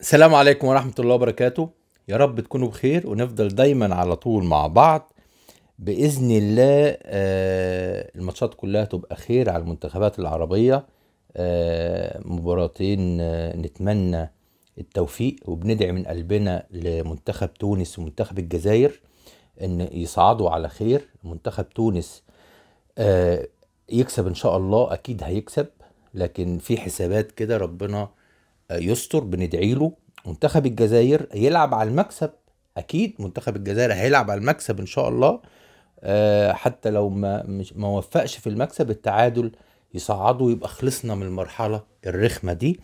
السلام عليكم ورحمة الله وبركاته يا رب تكونوا بخير ونفضل دايما على طول مع بعض بإذن الله آه، الماتشات كلها تبقى خير على المنتخبات العربية آه، مباراتين آه، نتمنى التوفيق وبندعي من قلبنا لمنتخب تونس ومنتخب الجزائر ان يصعدوا على خير منتخب تونس يكسب ان شاء الله اكيد هيكسب لكن في حسابات كده ربنا يستر بندعي له منتخب الجزائر يلعب على المكسب اكيد منتخب الجزائر هيلعب على المكسب ان شاء الله آه، حتى لو ما ما وفقش في المكسب التعادل يصعده ويبقى خلصنا من المرحله الرخمه دي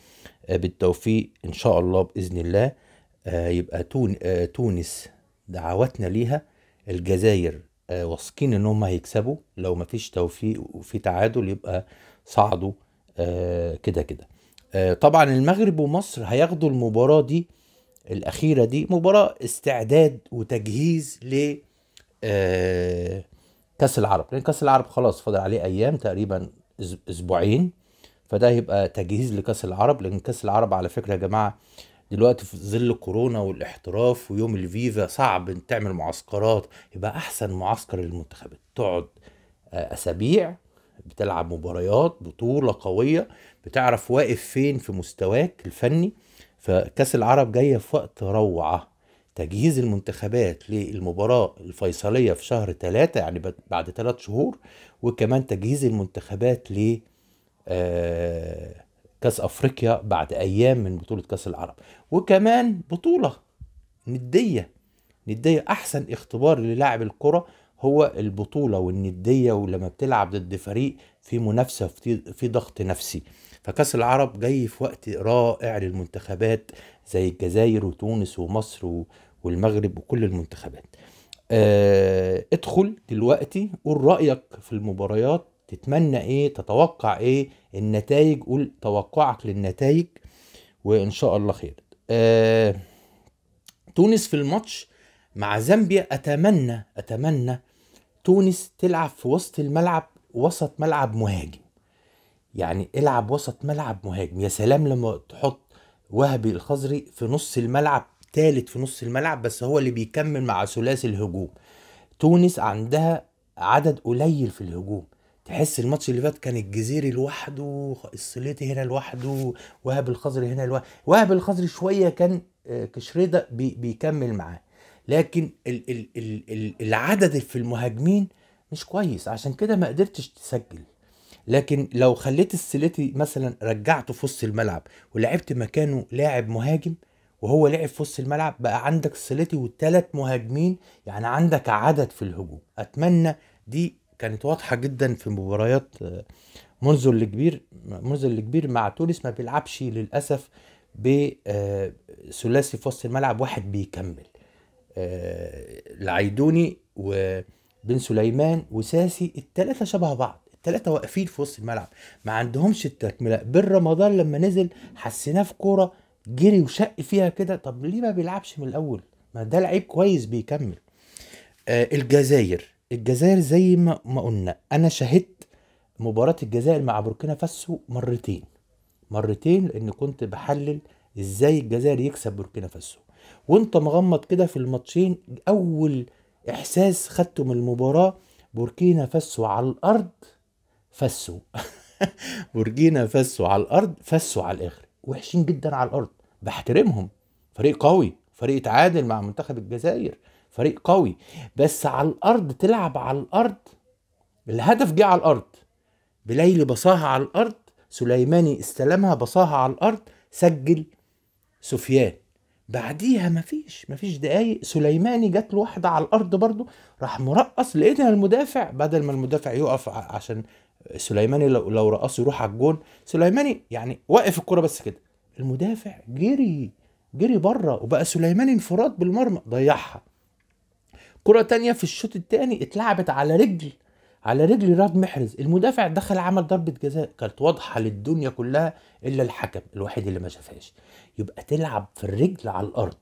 آه، بالتوفيق ان شاء الله باذن الله آه، يبقى تون تونس دعواتنا ليها الجزائر واثقين ان هم هيكسبوا لو ما فيش توفيق وفي تعادل يبقى صعدوا كده كده آه، طبعا المغرب ومصر هياخدوا المباراة دي الأخيرة دي مباراة استعداد وتجهيز ل آه، كأس العرب لأن كأس العرب خلاص فاضل عليه أيام تقريبا أسبوعين فده هيبقى تجهيز لكأس العرب لأن كأس العرب على فكرة يا جماعة دلوقتي في ظل كورونا والاحتراف ويوم الفيفا صعب تعمل معسكرات يبقى أحسن معسكر للمنتخبات تقعد آه، أسابيع بتلعب مباريات بطوله قويه بتعرف واقف فين في مستواك الفني فكاس العرب جايه في وقت روعه تجهيز المنتخبات للمباراة الفيصلية في شهر ثلاثة يعني بعد ثلاث شهور وكمان تجهيز المنتخبات ل آه، كاس افريقيا بعد ايام من بطولة كاس العرب وكمان بطولة ندية ندية احسن اختبار للاعب الكرة هو البطولة والندية ولما بتلعب ضد فريق في منافسة في ضغط نفسي فكاس العرب جاي في وقت رائع للمنتخبات زي الجزائر وتونس ومصر والمغرب وكل المنتخبات آه ادخل دلوقتي قول رأيك في المباريات تتمنى ايه تتوقع ايه النتائج قول توقعك للنتائج وان شاء الله خير آه تونس في الماتش مع زامبيا اتمنى اتمنى تونس تلعب في وسط الملعب وسط ملعب مهاجم يعني العب وسط ملعب مهاجم يا سلام لما تحط وهبي الخزري في نص الملعب ثالث في نص الملعب بس هو اللي بيكمل مع ثلاثي الهجوم تونس عندها عدد قليل في الهجوم تحس الماتش اللي فات كان الجزيري لوحده الصليتي هنا لوحده وهبي الخزري هنا لوحده وهبي الخزري شويه كان آه، كشريده بيكمل معاه لكن العدد في المهاجمين مش كويس عشان كده ما قدرتش تسجل لكن لو خليت السليتي مثلا رجعته في وسط الملعب ولعبت مكانه لاعب مهاجم وهو لعب في وسط الملعب بقى عندك السليتي والثلاث مهاجمين يعني عندك عدد في الهجوم اتمنى دي كانت واضحه جدا في مباريات منذر الكبير منذر الكبير مع تونس ما بيلعبش للاسف بثلاثي آه، في وسط الملعب واحد بيكمل آه، العيدوني وبن سليمان وساسي الثلاثه شبه بعض الثلاثه واقفين في وسط الملعب ما عندهمش التكمله بن رمضان لما نزل حسيناه في كوره جري وشق فيها كده طب ليه ما بيلعبش من الاول ما ده لعيب كويس بيكمل آه الجزائر الجزائر زي ما ما قلنا انا شاهدت مباراه الجزائر مع بوركينا فاسو مرتين مرتين لان كنت بحلل ازاي الجزائر يكسب بوركينا فاسو وانت مغمض كده في الماتشين اول احساس خدته من المباراه بوركينا فاسو على الارض فسوا بوركينا فاسو على الارض فسوا على الاخر وحشين جدا على الارض بحترمهم فريق قوي فريق تعادل مع منتخب الجزائر فريق قوي بس على الارض تلعب على الارض الهدف جه على الارض بليلي بصاها على الارض سليماني استلمها بصاها على الارض سجل سفيان بعديها مفيش مفيش دقايق سليماني جات له واحده على الارض برضه راح مرقص لقيتها المدافع بدل ما المدافع يقف عشان سليماني لو لو رقصه يروح على الجون سليماني يعني واقف الكره بس كده المدافع جري جري بره وبقى سليماني انفراد بالمرمى ضيعها كره تانية في الشوط التاني اتلعبت على رجل على رجل راد محرز المدافع دخل عمل ضربة جزاء كانت واضحة للدنيا كلها إلا الحكم الوحيد اللي ما شافهاش يبقى تلعب في الرجل على الأرض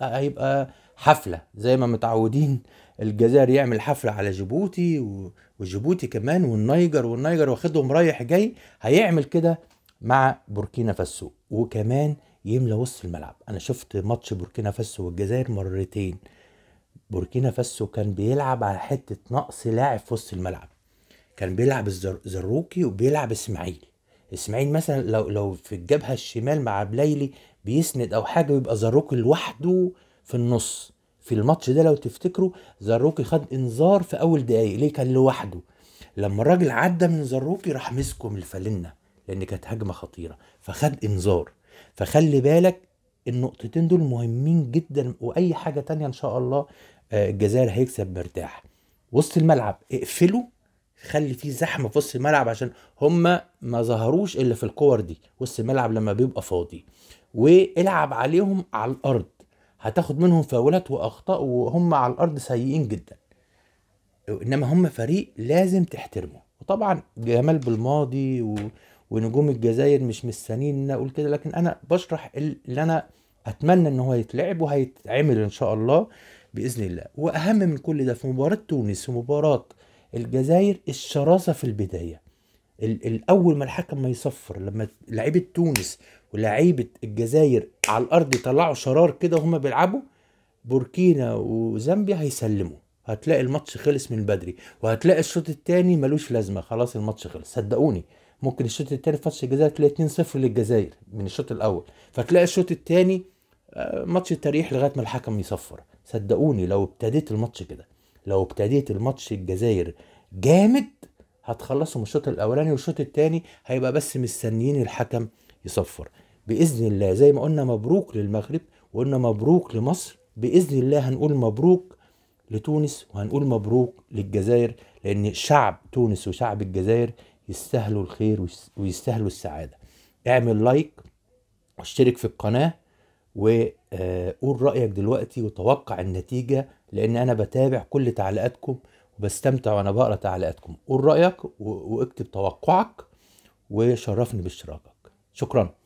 هيبقى حفلة زي ما متعودين الجزائر يعمل حفلة على جيبوتي وجيبوتي كمان والنيجر والنيجر واخدهم رايح جاي هيعمل كده مع بوركينا فاسو وكمان يملى وسط الملعب انا شفت ماتش بوركينا فاسو والجزائر مرتين بوركينا فاسو كان بيلعب على حته نقص لاعب في وسط الملعب كان بيلعب الزروكي وبيلعب اسماعيل اسماعيل مثلا لو لو في الجبهه الشمال مع بليلي بيسند او حاجه بيبقى زروكي لوحده في النص في الماتش ده لو تفتكروا زروكي خد انذار في اول دقايق ليه كان لوحده لما الراجل عدى من زروكي راح مسكه من الفالنه لان كانت هجمه خطيره فخد انذار فخلي بالك النقطتين دول مهمين جدا واي حاجه تانية ان شاء الله آه، الجزائر هيكسب مرتاح وسط الملعب اقفله خلي فيه زحمه في وسط الملعب عشان هما ما ظهروش الا في الكور دي وسط الملعب لما بيبقى فاضي والعب عليهم على الارض هتاخد منهم فاولات واخطاء وهم على الارض سيئين جدا انما هم فريق لازم تحترمه وطبعا جمال بالماضي و... ونجوم الجزائر مش مستنيين ان اقول كده لكن انا بشرح اللي انا اتمنى ان هو يتلعب وهيتعمل ان شاء الله باذن الله واهم من كل ده في مباراه تونس ومباراه الجزائر الشراسه في البدايه الاول ما الحكم ما يصفر لما لعيبه تونس ولاعيبه الجزائر على الارض يطلعوا شرار كده وهما بيلعبوا بوركينا وزامبيا هيسلموا هتلاقي الماتش خلص من بدري وهتلاقي الشوط الثاني ملوش لازمه خلاص الماتش خلص صدقوني ممكن الشوط الثاني في ماتش الجزائر تلاقي 2-0 للجزائر من الشوط الاول فتلاقي الشوط الثاني ماتش التريح لغايه ما الحكم يصفر صدقوني لو ابتديت الماتش كده لو ابتديت الماتش الجزائر جامد هتخلصوا من الشوط الاولاني والشوط الثاني هيبقى بس مستنيين الحكم يصفر باذن الله زي ما قلنا مبروك للمغرب وقلنا مبروك لمصر باذن الله هنقول مبروك لتونس وهنقول مبروك للجزائر لان شعب تونس وشعب الجزائر يستاهلوا الخير ويستاهلوا السعاده اعمل لايك واشترك في القناه وقول آه، رأيك دلوقتي وتوقع النتيجة لأن أنا بتابع كل تعليقاتكم وبستمتع وأنا بقرأ تعليقاتكم قول رأيك واكتب توقعك وشرفني باشتراكك شكراً